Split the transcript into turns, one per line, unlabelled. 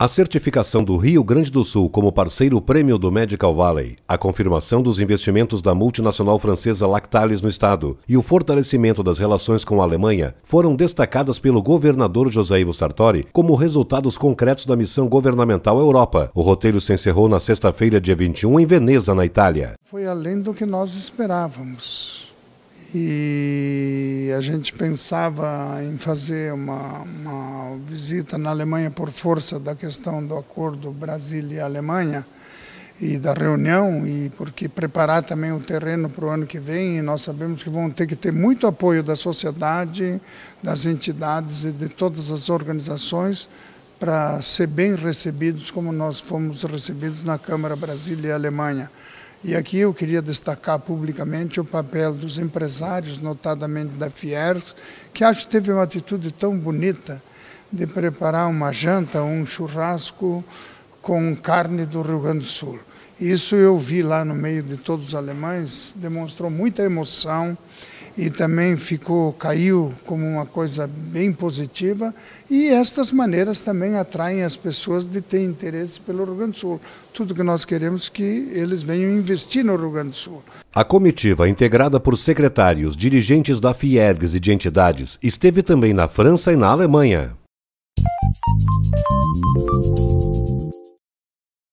A certificação do Rio Grande do Sul como parceiro prêmio do Medical Valley, a confirmação dos investimentos da multinacional francesa Lactalis no estado e o fortalecimento das relações com a Alemanha foram destacadas pelo governador José Ivo Sartori como resultados concretos da missão governamental Europa. O roteiro se encerrou na sexta-feira, dia 21, em Veneza, na Itália.
Foi além do que nós esperávamos. E e a gente pensava em fazer uma, uma visita na Alemanha por força da questão do acordo Brasil e Alemanha e da reunião e porque preparar também o terreno para o ano que vem e nós sabemos que vão ter que ter muito apoio da sociedade, das entidades e de todas as organizações para ser bem recebidos como nós fomos recebidos na Câmara Brasília e Alemanha. E aqui eu queria destacar publicamente o papel dos empresários, notadamente da Fierro, que acho que teve uma atitude tão bonita de preparar uma janta, um churrasco com carne do Rio Grande do Sul. Isso eu vi lá no meio de todos os alemães, demonstrou muita emoção e também ficou caiu como uma coisa bem positiva e estas maneiras também atraem as pessoas de ter interesse pelo Rio Grande do Sul. Tudo que nós queremos que eles venham investir no Rio Grande do Sul.
A comitiva integrada por secretários, dirigentes da Fiergs e de entidades esteve também na França e na Alemanha.